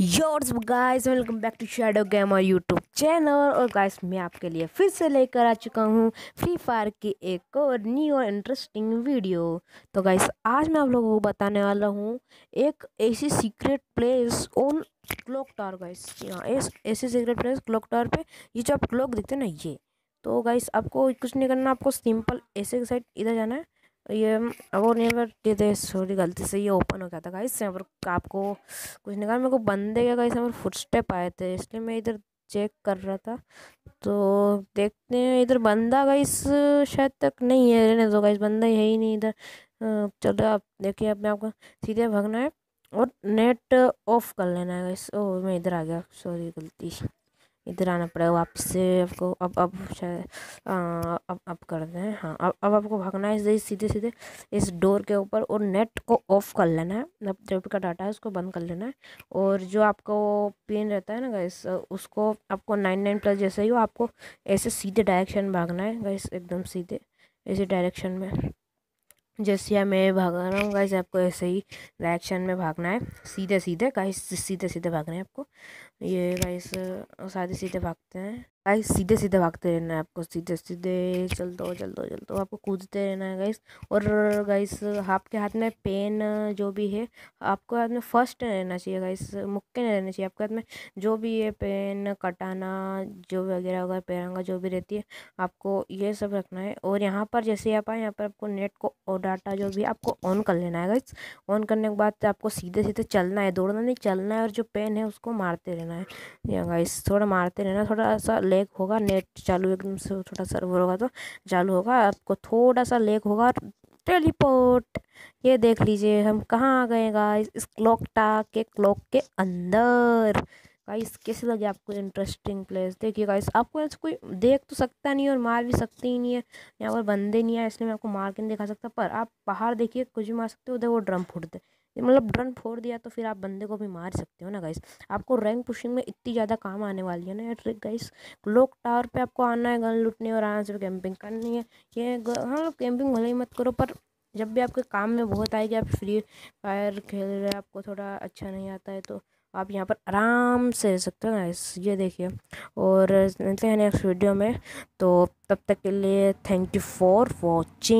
yours guys welcome back to shadow और YouTube channel और guys मैं आपके लिए फिर से लेकर आ चुका हूँ फ्री फायर की एक और न्यू और इंटरेस्टिंग वीडियो तो गाइस आज मैं आप लोगों को बताने वाला हूँ एक ऐसी secret place on clock tower guys हाँ ऐसी सीक्रेट प्लेस क्लॉक टावर पर ये जो आप क्लॉक देखते हैं ना ये तो गाइस आपको कुछ नहीं करना आपको सिंपल ऐसे साइड इधर जाना है ये वो नहीं अगर ये दे सॉरी गलती से ये ओपन हो गया था गाइस यहाँ पर आपको कुछ नहीं कहा मेरे को बंदे क्या गाइस यहाँ पर फुटस्टेप आए थे इसलिए मैं इधर चेक कर रहा था तो देखते हैं इधर बंदा गाइस शायद तक नहीं है रहने दो गाइस बंदा है ही नहीं इधर चलो आप देखिए अपने आपको सीधे भागना है और नेट ऑफ कर लेना है गाइस ओ मैं इधर आ गया सॉरी गलती इधर आना पड़ेगा वापस से आपको अब अब शायद अब अब कर दें हाँ अब अब आपको भागना है इस सीधे सीधे इस डोर के ऊपर और नेट को ऑफ़ कर लेना है मतलब जो का डाटा है उसको बंद कर लेना है और जो आपका वो पेन रहता है ना गैस उसको आपको नाइन नाइन प्लस जैसे ही हो आपको ऐसे सीधे डायरेक्शन भागना है गैस एकदम सीधे ऐसे डायरेक्शन में जैसे या मैं भाग रहा हूँ गाइस आपको ऐसे ही रिएक्शन में भागना है सीधे सीधे गाइस सीधे सीधे भागना है आपको ये गाइस सारे सीधे भागते हैं गाइस सीधे सीधे भागते रहना है आपको सीधे सीधे चल दो चल दो चल दो आपको कूदते रहना है गाइस और गाइस आपके हाथ में पेन जो भी है आपको हाथ में फर्स्ट रहना चाहिए गाइस मुक्के नहीं रहना चाहिए आपके हाथ में जो भी है पेन कटाना जो वगैरह वगैरह पेरंगा जो भी रहती है आपको ये सब रखना है और यहाँ पर जैसे आप आए यहाँ पर आपको नेट को और डाटा जो भी आपको ऑन कर लेना है गाइस ऑन करने के बाद आपको सीधे सीधे चलना है दौड़ना नहीं चलना है और जो पेन है उसको मारते रहना है गाइस थोड़ा मारते रहना थोड़ा सा लेग होगा नेट चालू एकदम से थोड़ा सर्वर होगा तो चालू होगा आपको थोड़ा सा लेग होगा और टेलीपोर्ट ये देख लीजिए हम कहाँ आ गए गाइस इस क्लॉक टाक के क्लॉक के अंदर गाइस कैसे लगे आपको इंटरेस्टिंग प्लेस देखिए गाइस आपको ऐसे कोई देख तो सकता नहीं है और मार भी सकते ही नहीं है यहाँ पर बंदे नहीं आए इसलिए मैं आपको मार के नहीं दिखा सकता पर आप बाहर देखिए कुछ भी मार सकते हो उधर वो ड्रम फूटते मतलब ड्रम फोड़ दिया तो फिर आप बंदे को भी मार सकते हो ना गाइस आपको रैंक पुशिंग में इतनी ज़्यादा काम आने वाली है ना ये ट्रिक गाइस लोक टावर पे आपको आना है गन लूटने और आराम से कैंपिंग करनी है ये हाँ कैंपिंग भले ही मत करो पर जब भी आपके काम में बहुत आएगी आप फ्री फायर खेल रहे हैं आपको थोड़ा अच्छा नहीं आता है तो आप यहाँ पर आराम से रह सकते हो गाइस ये देखिए और मिलते हैं नेक्स्ट वीडियो में तो तब तक के लिए थैंक यू फॉर वॉचिंग